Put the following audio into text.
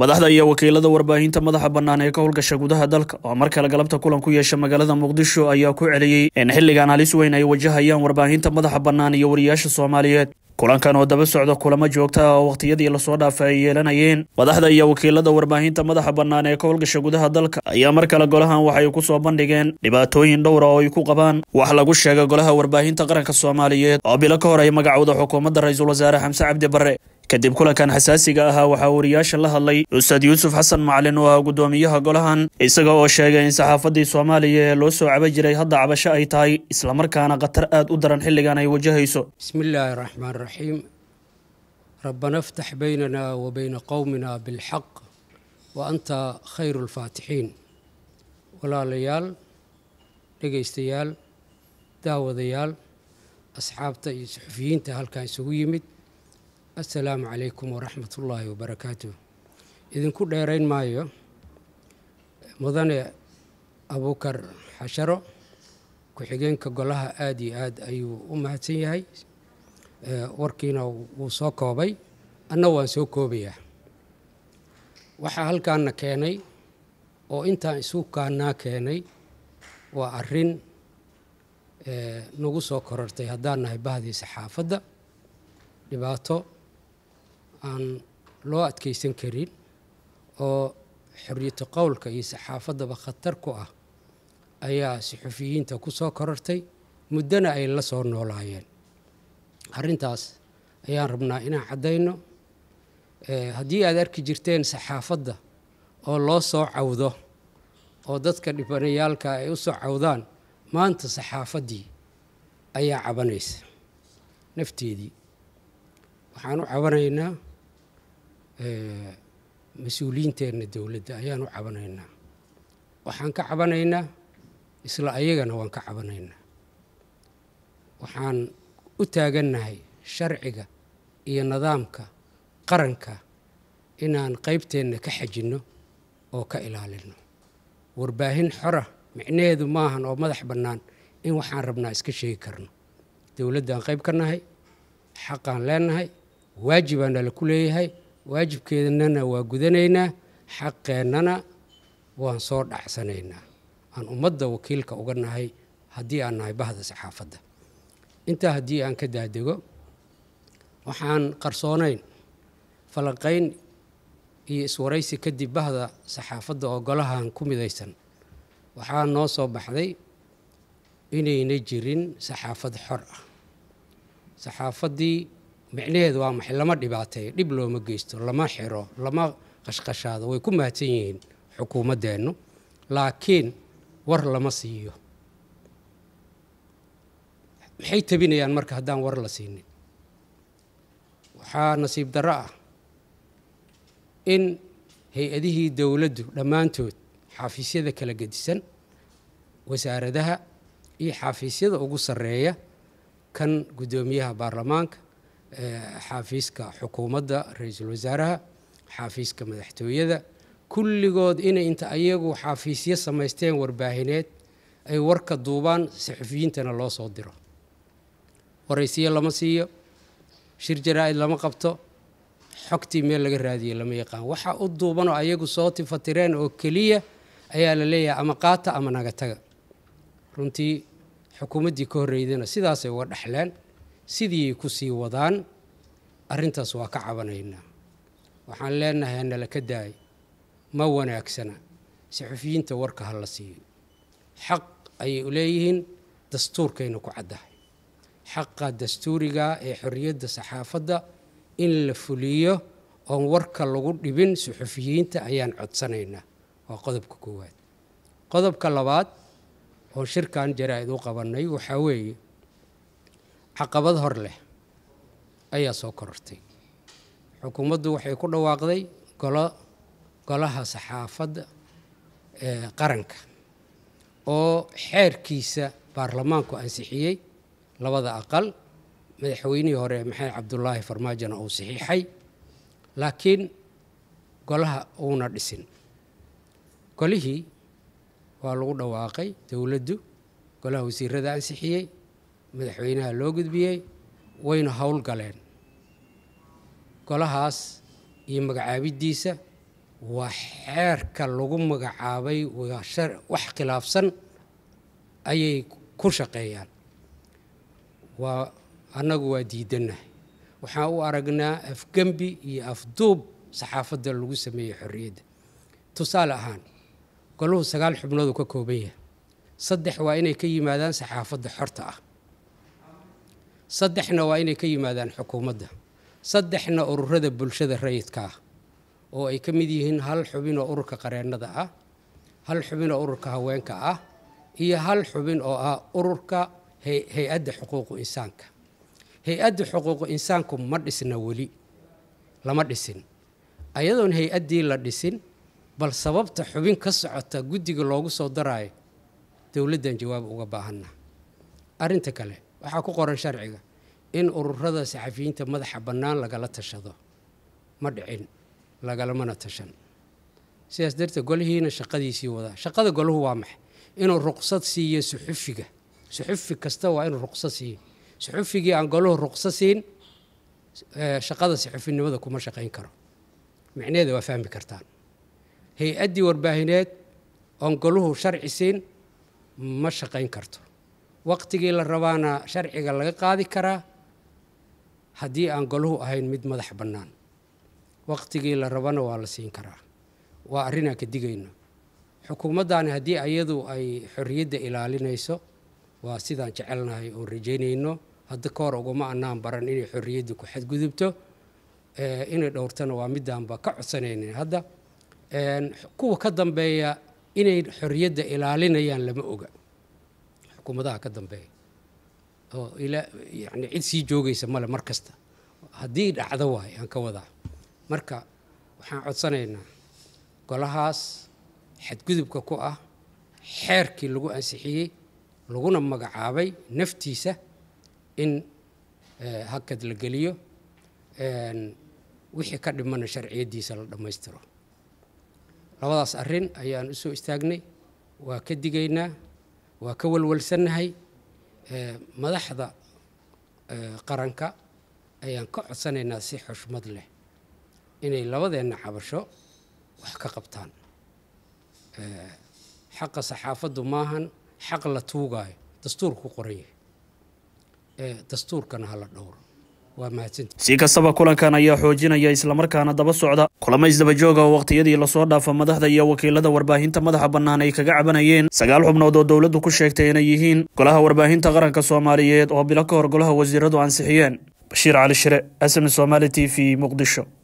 madaxda iyo wakiilada warbaahinta madaxa bannaan ee ka howlgasha gudaha dalka oo mar kale galabta kulan ku yeesha magaalada muqdisho ayaa ku celiyey in xilligan halis weyn ay wajahayaan warbaahinta madaxa bannaan iyo wariyaasha soomaaliyeed kulankan oo daba socda kulamo joogta ah oo wakhtiyadii lasoo dhaafay ay yeelanayeen madaxda iyo wakiilada warbaahinta madaxa bannaan ee ka howlgasha gudaha dalka ayaa mar kale golahan waxay ku soo bandhigeen dhibaatooyin dhowra ah oo ay ku qabaan wax lagu sheega golaha warbaahinta qaranka soomaaliyeed oo bilo ka hor ay magacowda xukuumadda ra-iisul wasaare xamse cabdi barre kadib kulankan xasaasiga ahaa waxaa wariyaasha la hadlay ustaad yuusuf xasan macalin oo ah guddoomiyaha golahan isaga oo sheegay in saxaafaddii soomaaliya ee loo soo caba jiray hadda cabasho ay tahay islamarkaana khatar aad u daran xilligan ay wajahayso bismillaahi raxmaan raxiim rabbana ftax baynana wa bayna qowmina bilxaq wa anta khayru lfaatixiin walaalayaal dhegaystayaal daawadayaal asxaabta iyo suxufiyiinta halkan isugu yimid assalaamu calaykum waraxmat ullaahi wabarakaatuh idinku dheerayn maayo mudane abuukar xasharo ku-xigeenka golaha aada iyo aada ayuu u mahadsan yahay warkiina wuu soo koobay anna waan soo koobayaa waxaa halkaana keenay oo intaan isu kaanaa keenay waa arrin nagu soo korortay haddaan nahay bahdii saxaafadda dhibaato aan loo adkaysan karin oo xorriyata qowlka iyo saxaafaddaba khatar ku ah ayaa suxufiyiinta ku soo korortay muddona ay la soo noolaayeen arrintaas ayaan rabnaa inaan caddayno eh, haddii aad arki jirteen saxaafadda oo loo soo cawdo oo dadka dhibanayaalka ah ay u soo cawdaan maanta saxaafaddii ayaa cabanaysa nafteedii waxaan u cabanaynaa mas-uuliyiinteenna dowladda ayaan u cabanaynaa waxaan ka cabanaynaa isla ayagana waan ka cabanaynaa waxaan u taagannahay sharciga iyo nidaamka qaranka inaan qaybteenna ka xajinno oo ka ilaalinno warbaahin xora micnaheedu maahan oo madax bannaan in waxaan rabnaa iska sheegi karno dowladdaan qayb ka nahay xaqaan leenahay waajibaa la ku leeyahay waajibkeednana waa gudanaynaa xaqeennana waan soo dhacsanaynaa aan ummadda wakiilka uga nahay haddii aan nahay bahda saxaafadda intaa haddii aan ka daadego waxaan qarsoonayn falanqayn iyo iswaraysi kadib bahda saxaafadda oo golahan ku midaysan waxaa noo soo baxday inayna jirin saxaafad xor ah saxaafaddii micnaheedu waa maxay lama dhibaateeyo dhib looma geysto lama xiro lama qashqashaado way ku mahadsan yihiin xukuumaddeennu laakiin war lama siiyo maxay tabinayaan marka haddaan war la siinin waxaa nasiib darro ah in hay-adihii dowladdu dhammaantood xaafiisyada kala gedisan wasaaradaha iyo xaafiisyada ugu sarreeya kan guddoomiyaha baarlamaanka xaafiiska xukuumadda ra-iisul wasaaraha xaafiiska madaxtooyada kulligood inay inta ayagu xaafiisyo samaysteen warbaahineed ay warka duubaan saxufiyiintana loo soo diro waraysiyo lama siiyo shir jaraa-id lama qabto xogtii meel laga raadiye lama yaqaan waxa u duuban oo ayagu soo tifatireen oo keliya ayaa la leeyahay ama qaata ama naga taga runtii xukuumaddii ka horreydana sidaasay uga dhexleen sidii ku sii wadaan arintaas waa ka cabanaynaa waxaan leenahay hanala ka daayo ma wanaagsana saxufiyiinta warka ha la siiyo xaq ayay u leeyihiin dastuurkayna ku caddahay xaqa dastuurigaa ee xorriyadda saxaafadda in la fuliyo oon warka lagu dhibin suxufiyiinta ayaan codsanaynaa waa qodobka koowaad qodobka labaad oon shirkan jaraa-id u qabannay waxaa weeye caqabad hor leh ayaa soo korortay xukuumaddu waxay ku dhawaaqday golo golaha saxaafadda ee eh, qaranka oo xeerkiisa baarlamaanku ansixiyey labada aqal madaxweynihii hore maxamed cabdulaahi farmaajona uu saxiixay laakiin golaha uuna dhisin golihii waa lagu dhawaaqay dowladdu golaha wasiirada ansixiyey madaxweynaha loo gudbiyey wayna howlgaleen golahaas iyo magacaabiddiisa waa xeerka lagu magacaabay wax khilaafsan ayay ku shaqeeyaan waa annagu waa diidannahay waxaan u aragnaa afgembi iyo afduub saxaafadda lagu sameeyey xorriyadda tusaale ahaan golahu sagaal xubnoodu ka kooban yahay saddex waa inay ka yimaadaan saxaafadda xorta ah saddexna waa inay ka yimaadaan xukuumadda saddexna ururada bulshada rayidka ah oo ay ka mid yihiin hal xubin oo ururka qareennada ah hal xubin oo ururka haweenka ah iyo hal xubin oo ah ururka hay-adda xuquuqu insaanka hay-adda xuquuqu insaanku ma dhisna weli lama dhisin ayadoon hay-addii la dhisin bal sababta xubin ka socota guddiga loogu soo daraayo dowladdan jawaab uga baahanna arrinta kale waxaa ku qoran sharciga in ururada saxafiyiinta madaxa bannaan lagala tashado ma dhicin lagalamana tashan sidaas darteed golihiina shaqadiisii wadaa shaqada golahu waa maxay inuu ruqsad siiyo suxufiga suxufi kasta waa inuu ruqsad siiyo suxufigii aan golahu ruqsad siin shaqada suxufinimada kuma shaqayn karo micnaheeda waa fahmi kartaan hay-addii warbaahineed oon goluhu sharci siin ma shaqayn karto waqtigii la rabaana sharciga laga qaadi karaa haddii aan goluhu ahayn mid madax bannaan waqtigii la rabana waa la siin karaa waa arrinaan ka digayno xukuumaddaani haddii ayadu ay xorriyadda ilaalinayso waa sidaan jecelnahay oon rajaynayno hadda ka hor uguma annaan baran inay xorriyadda ku xadgudubto inay dhowrtana waa midaanba ka codsanaynin hadda kuwa ka dambeeya inay xorriyadda ilaalinayaan lama oga xukuumadaha ka dambeeya oo ilaa yani cid sii joogaysa male mar kasta haddii dhacdo waay aan ka wadaa marka waxaan codsanaynaa golahaas xadgudubka ku ah xeerkii lagu ansixiyey laguna magacaabay naftiisa in eh, hakad la geliyo wixii ka dhimana sharciyaddiisa la dhammaystiro labadaas arrin ayaan usoo istaagnay waa ka digaynaa waa ka walwalsannahay madaxda qaranka ayaan ka codsanaynaa si xushmad leh inay labadeenna cabasho wax ka qabtaan xaqa saxaafaddu maahan xaq la tuugaayo dastuurku qoran yahay dastuurkana hala dhowro si kastaba kulankan ayaa xoojinaya islamarkaana daba socda kulamays dabajooga oo wakhtiyadii lasoo dhaafa madaxda iyo wakiilada warbaahinta madaxa bannaan ay kaga cabanayeen sagaal xubnood oo dowladdu ku sheegtay inay yihiin golaha warbaahinta qaranka soomaaliyeed oo bilo ka hor golaha wasiiradu ansixiyeen bashiir cali shire sm somali t v muqdisho